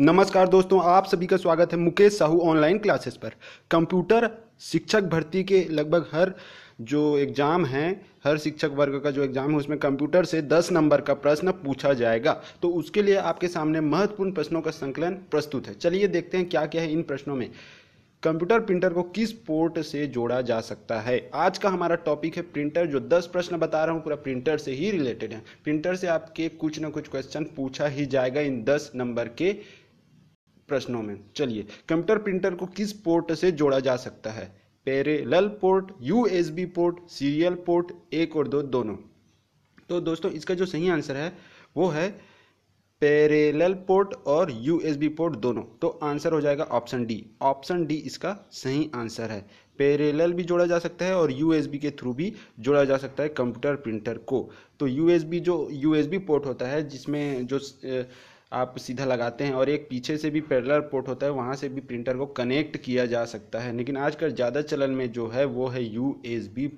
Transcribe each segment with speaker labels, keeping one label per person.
Speaker 1: नमस्कार दोस्तों आप सभी का स्वागत है मुकेश साहू ऑनलाइन क्लासेस पर कंप्यूटर शिक्षक भर्ती के लगभग हर जो एग्ज़ाम है हर शिक्षक वर्ग का जो एग्ज़ाम है उसमें कंप्यूटर से 10 नंबर का प्रश्न पूछा जाएगा तो उसके लिए आपके सामने महत्वपूर्ण प्रश्नों का संकलन प्रस्तुत है चलिए देखते हैं क्या क्या है इन प्रश्नों में कंप्यूटर प्रिंटर को किस पोर्ट से जोड़ा जा सकता है आज का हमारा टॉपिक है प्रिंटर जो दस प्रश्न बता रहा हूँ पूरा प्रिंटर से ही रिलेटेड है प्रिंटर से आपके कुछ ना कुछ क्वेश्चन पूछा ही जाएगा इन दस नंबर के प्रश्नों में चलिए कंप्यूटर प्रिंटर को किस पोर्ट से जोड़ा जा सकता है parallel port USB port serial port एक और दो दोनों तो दोस्तों इसका जो सही आंसर है वो है पेरेलल पोर्ट और यूएसबी पोर्ट दोनों तो आंसर हो जाएगा ऑप्शन डी ऑप्शन डी इसका सही आंसर है पेरेलल भी जोड़ा जा सकता है और यूएसबी के थ्रू भी जोड़ा जा सकता है कंप्यूटर प्रिंटर को तो यूएसबी जो यूएसबी पोर्ट होता है जिसमें जो आप सीधा लगाते हैं और एक पीछे से भी पैरलर पोर्ट होता है वहाँ से भी प्रिंटर को कनेक्ट किया जा सकता है लेकिन आजकल ज़्यादा चलन में जो है वो है यू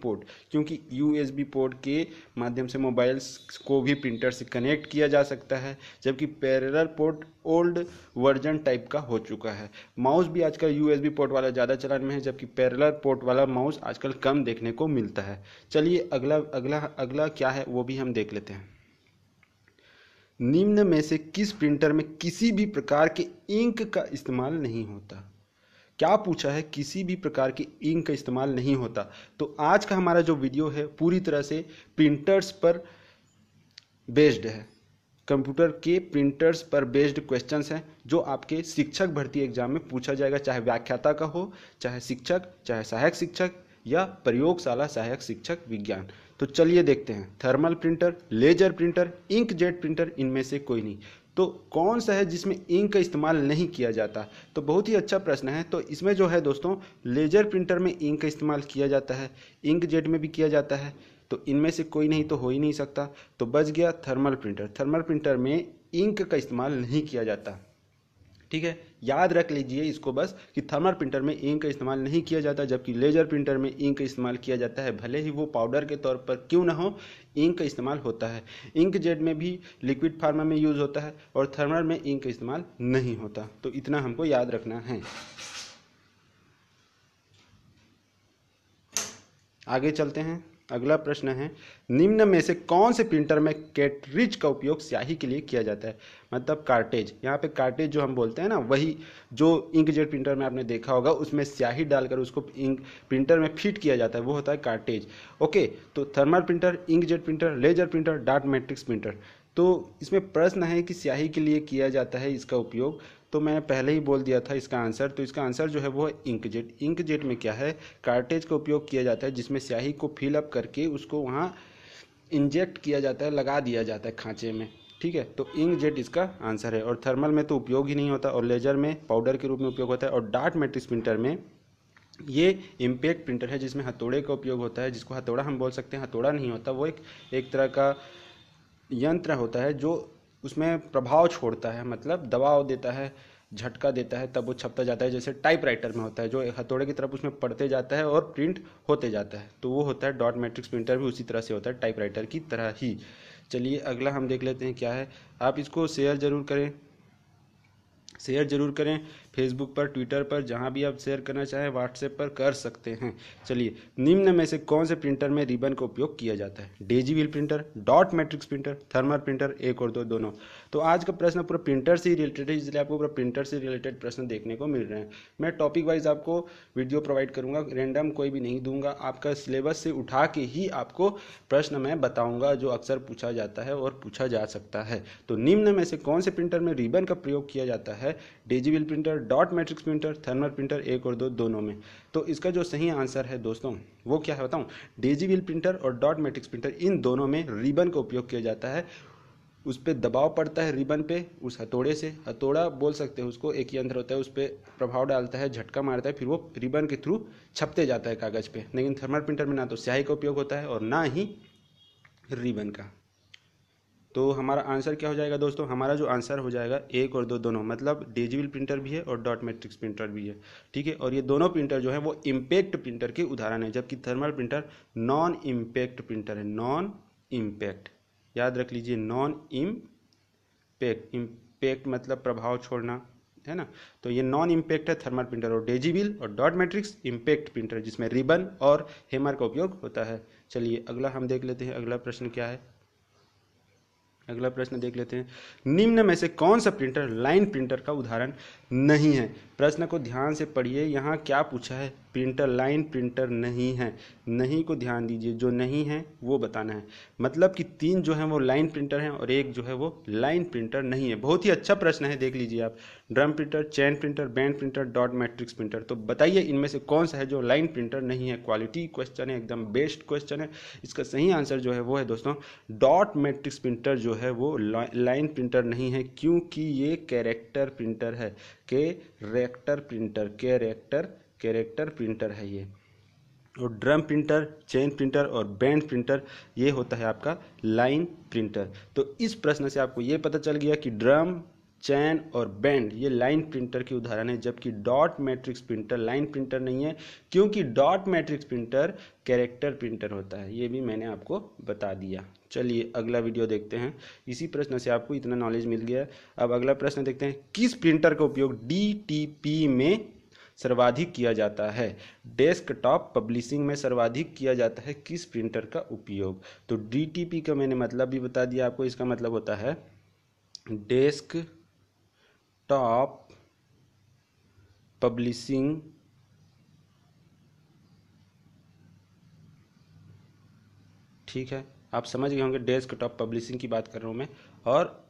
Speaker 1: पोर्ट क्योंकि यू पोर्ट के माध्यम से मोबाइल्स को भी प्रिंटर से कनेक्ट किया जा सकता है जबकि parallel port old version type का हो चुका है माउस भी आजकल यू पोर्ट वाला ज़्यादा चलन में है जबकि पैरलर पोर्ट वाला माउस आजकल कम देखने को मिलता है चलिए अगला अगला अगला क्या है वो भी हम देख लेते हैं निम्न में से किस प्रिंटर में किसी भी प्रकार के इंक का इस्तेमाल नहीं होता क्या पूछा है किसी भी प्रकार के इंक का इस्तेमाल नहीं होता तो आज का हमारा जो वीडियो है पूरी तरह से प्रिंटर्स पर बेस्ड है कंप्यूटर के प्रिंटर्स पर बेस्ड क्वेश्चंस हैं जो आपके शिक्षक भर्ती एग्जाम में पूछा जाएगा चाहे व्याख्याता का हो चाहे शिक्षक चाहे सहायक शिक्षक या प्रयोगशाला सहायक शिक्षक विज्ञान तो चलिए देखते हैं thermal printer laser printer ink jet printer इनमें से कोई नहीं तो कौन सा है जिसमें इंक का इस्तेमाल नहीं किया जाता तो बहुत ही अच्छा प्रश्न है तो इसमें जो है दोस्तों लेजर प्रिंटर में इंक का इस्तेमाल किया जाता है इंक जेट में भी किया जाता है तो इनमें से कोई नहीं तो हो ही नहीं सकता तो बच गया थर्मल प्रिंटर थर्मल प्रिंटर में इंक का इस्तेमाल नहीं किया जाता ठीक है याद रख लीजिए इसको बस कि थर्मल प्रिंटर में इंक का इस्तेमाल नहीं किया जाता जबकि लेजर प्रिंटर में इंक का इस्तेमाल किया जाता है भले ही वो पाउडर के तौर पर क्यों ना हो इंक का इस्तेमाल होता है इंक जेड में भी लिक्विड फार्मा में यूज़ होता है और थर्मल में इंक का इस्तेमाल नहीं होता तो इतना हमको याद रखना है आगे चलते हैं अगला प्रश्न है निम्न में से कौन से प्रिंटर में कैटरिज का उपयोग स्याही के लिए किया जाता है मतलब कार्टेज यहाँ पे कार्टेज जो हम बोलते हैं ना वही जो इंकजेट प्रिंटर में आपने देखा होगा उसमें स्याही डालकर उसको इंक प्रिंटर में फिट किया जाता है वो होता है कार्टेज ओके तो thermal printer inkjet printer laser printer डार्ट मैट्रिक्स प्रिंटर तो इसमें प्रश्न है कि स्याही के लिए किया जाता है इसका उपयोग तो मैंने पहले ही बोल दिया था इसका आंसर तो इसका आंसर जो है वो है इंकजेट इंकजेट में क्या है कार्टेज का उपयोग किया जाता है जिसमें स्याही को फिलअप करके उसको वहाँ इंजेक्ट किया जाता है लगा दिया जाता है खांचे में ठीक है तो इंक जेट इसका आंसर है और थर्मल में तो उपयोग ही नहीं होता और लेजर में पाउडर के रूप में उपयोग होता है और डार्ट मैट्रिक्स प्रिंटर में ये इम्पैक्ट प्रिंटर है जिसमें हथौड़े का उपयोग होता है जिसको हथौड़ा हम बोल सकते हैं हथौड़ा नहीं होता वो एक एक तरह का यंत्र होता है जो उसमें प्रभाव छोड़ता है मतलब दबाव देता है झटका देता है तब वो छपता जाता है जैसे टाइपराइटर में होता है जो हथौड़े की तरफ उसमें पड़ते जाता है और प्रिंट होते जाता है तो वो होता है डॉट मैट्रिक्स प्रिंटर भी उसी तरह से होता है टाइपराइटर की तरह ही चलिए अगला हम देख लेते हैं क्या है आप इसको शेयर ज़रूर करें शेयर ज़रूर करें फेसबुक पर ट्विटर पर जहाँ भी आप शेयर करना चाहें व्हाट्सएप पर कर सकते हैं चलिए निम्न में से कौन से प्रिंटर में रिबन का उपयोग किया जाता है daisy wheel printer dot matrix printer thermal printer एक और दो दोनों तो आज का प्रश्न पूरा प्रिंटर से रिलेटेड है इसलिए आपको पूरा प्रिंटर से रिलेटेड प्रश्न देखने को मिल रहे हैं मैं टॉपिक वाइज आपको वीडियो प्रोवाइड करूँगा रेंडम कोई भी नहीं दूंगा आपका सिलेबस से उठा के ही आपको प्रश्न मैं बताऊँगा जो अक्सर पूछा जाता है और पूछा जा सकता है तो निम्न में से कौन से प्रिंटर में रिबन का प्रयोग किया जाता है daisy wheel printer dot matrix printer thermal printer एक और दो दोनों में तो इसका जो सही आंसर है दोस्तों वो क्या है बताऊँ डेजी व्हील प्रिंटर और डॉट मैट्रिक्स प्रिंटर इन दोनों में रिबन का उपयोग किया जाता है उस पर दबाव पड़ता है रिबन पे उस हथौड़े से हथौड़ा बोल सकते हैं उसको एक यंत्र होता है उस पर प्रभाव डालता है झटका मारता है फिर वो रिबन के थ्रू छपते जाता है कागज़ पे लेकिन थर्मल प्रिंटर में ना तो स्याही का उपयोग होता है और ना ही रिबन का तो हमारा आंसर क्या हो जाएगा दोस्तों हमारा जो आंसर हो जाएगा एक और दो दोनों मतलब डिजिबल प्रिंटर भी है और डॉट मैट्रिक्स प्रिंटर भी है ठीक है और ये दोनों प्रिंटर जो है वो इम्पैक्ट प्रिंटर के उदाहरण है जबकि thermal printer non impact printer है नॉन इम्पैक्ट याद रख लीजिए नॉन इम्पैक्ट इम्पैक्ट मतलब प्रभाव छोड़ना है ना तो ये नॉन इम्पैक्ट है थर्मल प्रिंटर और डेजीबिल और डॉट मैट्रिक्स इम्पैक्ट प्रिंटर जिसमें रिबन और हेमर का उपयोग होता है चलिए अगला हम देख लेते हैं अगला प्रश्न क्या है अगला प्रश्न देख लेते हैं निम्न में से कौन सा प्रिंटर लाइन प्रिंटर का उदाहरण नहीं है प्रश्न को ध्यान से पढ़िए यहाँ क्या पूछा है प्रिंटर लाइन प्रिंटर नहीं है नहीं को ध्यान दीजिए जो नहीं है वो बताना है मतलब कि तीन जो है वो लाइन प्रिंटर हैं और एक जो है वो लाइन प्रिंटर नहीं है बहुत ही अच्छा प्रश्न है देख लीजिए आप drum printer chain printer band printer dot matrix printer तो बताइए इनमें से कौन सा है जो लाइन प्रिंटर नहीं है क्वालिटी क्वेश्चन है एकदम बेस्ट क्वेश्चन है इसका सही आंसर जो है वो है दोस्तों डॉट मैट्रिक्स प्रिंटर जो है वो लाइन प्रिंटर नहीं है क्योंकि ये कैरेक्टर प्रिंटर है character printer character character printer है ये और ड्रम प्रिंटर चेन प्रिंटर और बैंड प्रिंटर ये होता है आपका लाइन प्रिंटर तो इस प्रश्न से आपको ये पता चल गया कि ड्रम चैन और बैंड ये लाइन प्रिंटर के उदाहरण है जबकि dot matrix printer line printer नहीं है क्योंकि dot matrix printer character printer होता है ये भी मैंने आपको बता दिया चलिए अगला वीडियो देखते हैं इसी प्रश्न से आपको इतना नॉलेज मिल गया अब अगला प्रश्न देखते हैं किस प्रिंटर का उपयोग डी में सर्वाधिक किया जाता है डेस्कटॉप पब्लिशिंग में सर्वाधिक किया जाता है किस प्रिंटर का उपयोग तो डी का मैंने मतलब भी बता दिया आपको इसका मतलब होता है डेस्क टॉप पब्लिशिंग ठीक है आप समझ गए होंगे डेस्क टॉप पब्लिशिंग की बात कर रहा हूँ मैं और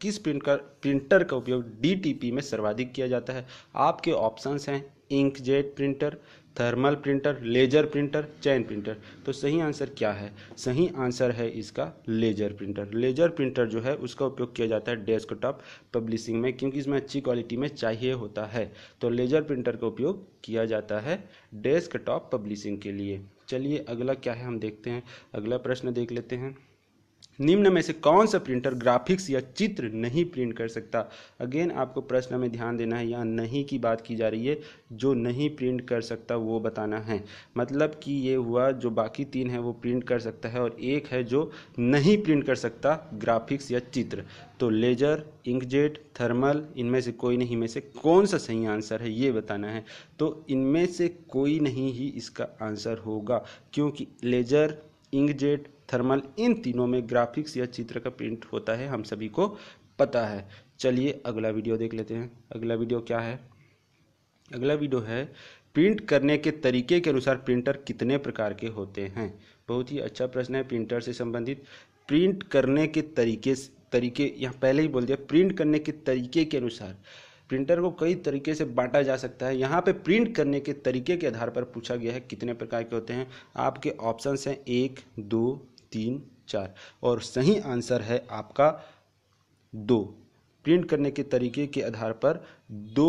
Speaker 1: किस प्रिंट का प्रिंटर का उपयोग डी में सर्वाधिक किया जाता है आपके ऑप्शंस हैं inkjet printer thermal printer laser printer chain printer तो सही आंसर क्या है सही आंसर है इसका लेजर प्रिंटर लेजर प्रिंटर जो है उसका उपयोग किया जाता है डेस्कटॉप पब्लिशिंग में क्योंकि इसमें अच्छी क्वालिटी में चाहिए होता है तो लेजर प्रिंटर का उपयोग किया जाता है डेस्कटॉप पब्लिशिंग के लिए चलिए अगला क्या है हम देखते हैं अगला प्रश्न देख लेते हैं निम्न में से कौन सा प्रिंटर ग्राफिक्स या चित्र नहीं प्रिंट कर सकता अगेन आपको प्रश्न में ध्यान देना है या नहीं की बात की जा रही है जो नहीं प्रिंट कर सकता वो बताना है मतलब कि ये हुआ जो बाकी तीन है वो प्रिंट कर सकता है और एक है जो नहीं प्रिंट कर सकता ग्राफिक्स या चित्र तो लेजर इंकजेट थर्मल इनमें से कोई नहीं में से कौन सा सही आंसर है ये बताना है तो इनमें से कोई नहीं ही इसका आंसर होगा क्योंकि लेजर इंकजेट थर्मल इन तीनों में ग्राफिक्स या चित्र का प्रिंट होता है हम सभी को पता है चलिए अगला वीडियो देख लेते हैं अगला वीडियो क्या है अगला वीडियो है प्रिंट करने के तरीके के अनुसार प्रिंटर कितने प्रकार के होते हैं बहुत ही अच्छा प्रश्न है प्रिंटर से संबंधित प्रिंट करने के तरीके तरीके यहाँ पहले ही बोल दिया प्रिंट करने के तरीके के अनुसार प्रिंटर को कई तरीके से बांटा जा सकता है यहाँ पे प्रिंट करने के तरीके के आधार पर पूछा गया है कितने प्रकार के होते हैं आपके ऑप्शंस हैं एक दो तीन चार और सही आंसर है आपका दो प्रिंट करने के तरीके के आधार पर दो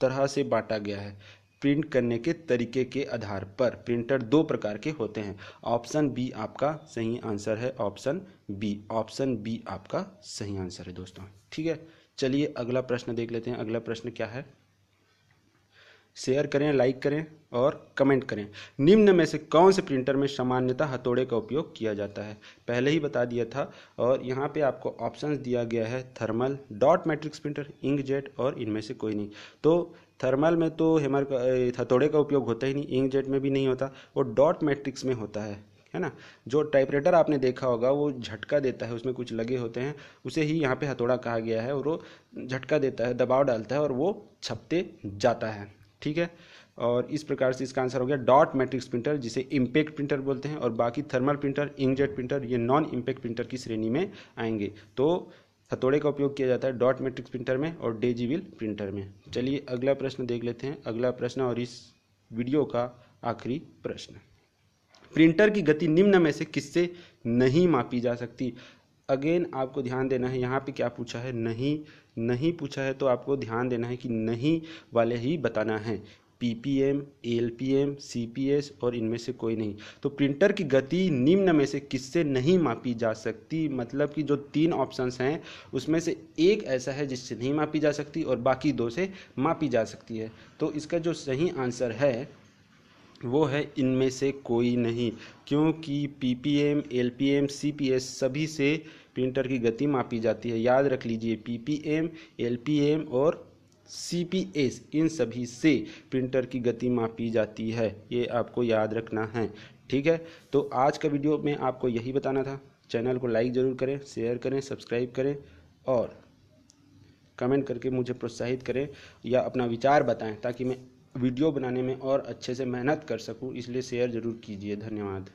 Speaker 1: तरह से बांटा गया है प्रिंट करने के तरीके के आधार पर प्रिंटर दो प्रकार के होते हैं ऑप्शन बी आपका सही आंसर है ऑप्शन बी ऑप्शन बी आपका सही आंसर है दोस्तों ठीक है चलिए अगला प्रश्न देख लेते हैं अगला प्रश्न क्या है शेयर करें लाइक करें और कमेंट करें निम्न में से कौन से प्रिंटर में सामान्यतः हथौड़े का उपयोग किया जाता है पहले ही बता दिया था और यहाँ पे आपको ऑप्शंस दिया गया है thermal dot matrix printer ink jet और इनमें से कोई नहीं तो थर्मल में तो हेमर हथौड़े का उपयोग होता ही नहीं इंक जेट में भी नहीं होता और डॉट मैट्रिक्स में होता है है ना जो टाइपराइटर आपने देखा होगा वो झटका देता है उसमें कुछ लगे होते हैं उसे ही यहाँ पे हथौड़ा कहा गया है और वो झटका देता है दबाव डालता है और वो छपते जाता है ठीक है और इस प्रकार से इसका आंसर हो गया डॉट मैट्रिक्स प्रिंटर जिसे इम्पैक्ट प्रिंटर बोलते हैं और बाकी थर्मल प्रिंटर इंकजेट प्रिंटर ये नॉन इम्पैक्ट प्रिंटर की श्रेणी में आएंगे तो हथौड़े का उपयोग किया जाता है डॉट मैट्रिक्स प्रिंटर में और डेजीविल प्रिंटर में चलिए अगला प्रश्न देख लेते हैं अगला प्रश्न और इस वीडियो का आखिरी प्रश्न प्रिंटर की गति निम्न में से किससे नहीं मापी जा सकती अगेन आपको ध्यान देना है यहाँ पे क्या पूछा है नहीं नहीं पूछा है तो आपको ध्यान देना है कि नहीं वाले ही बताना है P P P M M L C P S और इनमें से कोई नहीं तो प्रिंटर की गति निम्न में से किससे नहीं मापी जा सकती मतलब कि जो तीन ऑप्शंस हैं उसमें से एक ऐसा है जिससे नहीं मापी जा सकती और बाकी दो से मापी जा सकती है तो इसका जो सही आंसर है वो है इनमें से कोई नहीं क्योंकि पीपीएम एलपीएम सीपीएस सभी से प्रिंटर की गति मापी जाती है याद रख लीजिए पीपीएम एलपीएम और सीपीएस इन सभी से प्रिंटर की गति मापी जाती है ये आपको याद रखना है ठीक है तो आज का वीडियो में आपको यही बताना था चैनल को लाइक ज़रूर करें शेयर करें सब्सक्राइब करें और कमेंट करके मुझे प्रोत्साहित करें या अपना विचार बताएं ताकि मैं वीडियो बनाने में और अच्छे से मेहनत कर सकूं इसलिए शेयर ज़रूर कीजिए धन्यवाद